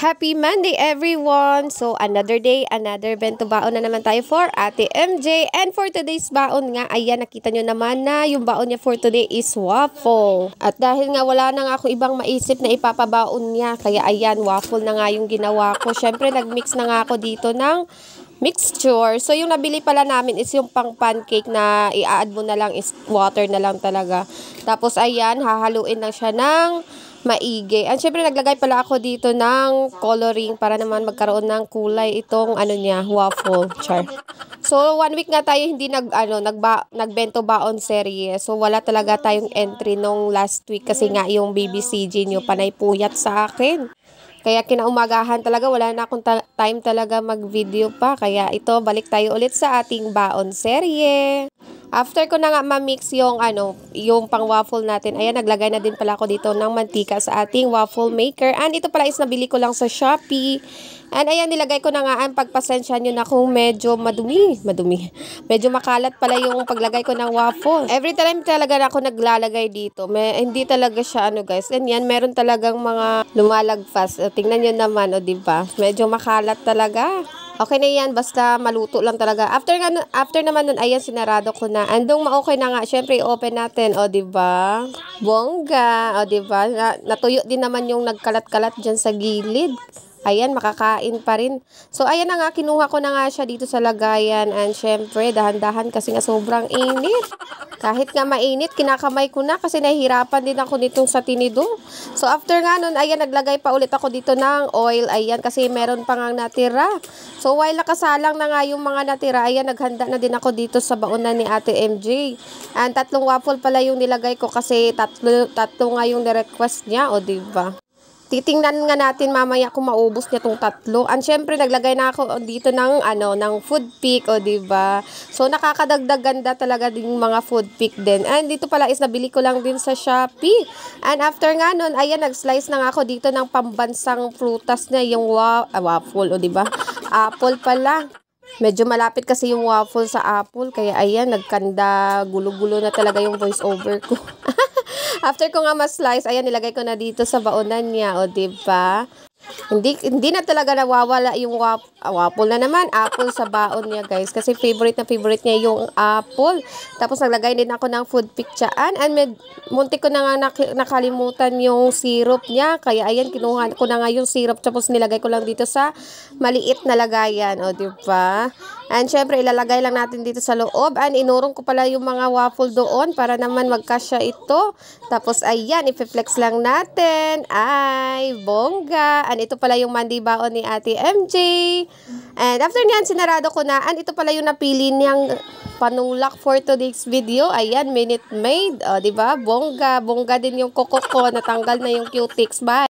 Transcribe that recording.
Happy Monday everyone! So another day, another bento baon na naman tayo for Ate MJ. And for today's baon nga, ayan nakita nyo naman na yung baon niya for today is waffle. At dahil nga wala na nga ako ibang maisip na ipapabaon niya, kaya ayan waffle na nga yung ginawa ko. Siyempre nagmix na nga ako dito ng mixture. So, yung nabili pala namin is yung pang pancake na i-add mo na lang is water na lang talaga. Tapos, ayan, hahaluin lang siya ng maigi. And syempre, naglagay pala ako dito ng coloring para naman magkaroon ng kulay itong ano niya, waffle char. So, one week nga tayo hindi nag, ano, nagba, nagbento baon serye. So, wala talaga tayong entry nung last week kasi nga yung BBCG nyo panay puyat sa akin. Kaya kinaumagahan talaga, wala na akong ta time talaga mag-video pa. Kaya ito, balik tayo ulit sa ating baon serye. After ko na nga ma-mix yung, ano, yung pang waffle natin, ayan, naglagay na din pala ako dito ng mantika sa ating waffle maker. And ito pala is nabili ko lang sa Shopee. And ayan, nilagay ko na nga ang pagpasensya nyo na kung medyo madumi, madumi, medyo makalat pala yung paglagay ko ng waffle. Every time talaga na ako naglalagay dito, may, hindi talaga siya ano guys, ganyan, meron talagang mga lumalagpas. Tingnan nyo naman, o oh, ba diba? Medyo makalat talaga. Okay na yan, basta maluto lang talaga. After, after naman nun, ayan, sinarado ko na. Andong ma-okay na nga, syempre, open natin, o, ba diba? Bongga, o, ba diba? Na natuyo din naman yung nagkalat-kalat dyan sa gilid. Ayan, makakain pa rin. So, ayan na nga, kinuha ko na nga siya dito sa lagayan. And syempre, dahan-dahan kasi nga sobrang init. Kahit nga mainit, kinakamay ko na kasi nahihirapan din ako nitong sa tinidor. So, after nga nun, ayan, naglagay pa ulit ako dito ng oil. Ayan, kasi meron pa nga natira. So, while nakasalang na nga yung mga natira, ayan, naghanda na din ako dito sa baunan ni Ate MJ. And tatlong waffle pala yung nilagay ko kasi tatlo, tatlo nga yung request niya, o diba? Titingnan nga natin mamaya kung maubos niya tong tatlo. And syempre naglagay na ako dito ng ano ng food pick o oh, di ba? So nakakadagdag ganda talaga din mga food pick din. And dito pala is nabili ko lang din sa Shopee. And after nga noon, ayan nag-slice na nga ako dito ng pambansang prutas niya, yung wa uh, waffle o oh, di ba? Apple pala. Medyo malapit kasi yung waffle sa apple kaya ayan nagkanda gulo-gulo na talaga yung voice over ko. After ko nga ma-slice, ayan, nilagay ko na dito sa baonan niya. O, diba? Hindi, hindi na talaga nawawala yung wap, ah, waffle na naman, apple sa baon niya guys. Kasi favorite na favorite niya yung apple. Tapos naglagay din ako ng food picturean and med, munti ko na nga nak, nakalimutan yung syrup niya. Kaya ayan, kinuha ko na nga yung syrup tapos nilagay ko lang dito sa maliit na lagayan. O, diba? And syempre, ilalagay lang natin dito sa loob. And inurong ko pala yung mga waffle doon para naman magkasya ito. Tapos, ayan, ipiflex lang natin. Ay, bongga. And ito pala yung mandibaon ni Ate MJ. And after niyan, sinarado ko na. And ito pala yung napili niyang panulak for today's video. Ayan, minute made. O, diba? Bongga. Bongga din yung kokoko. Natanggal na yung cutics. Bye!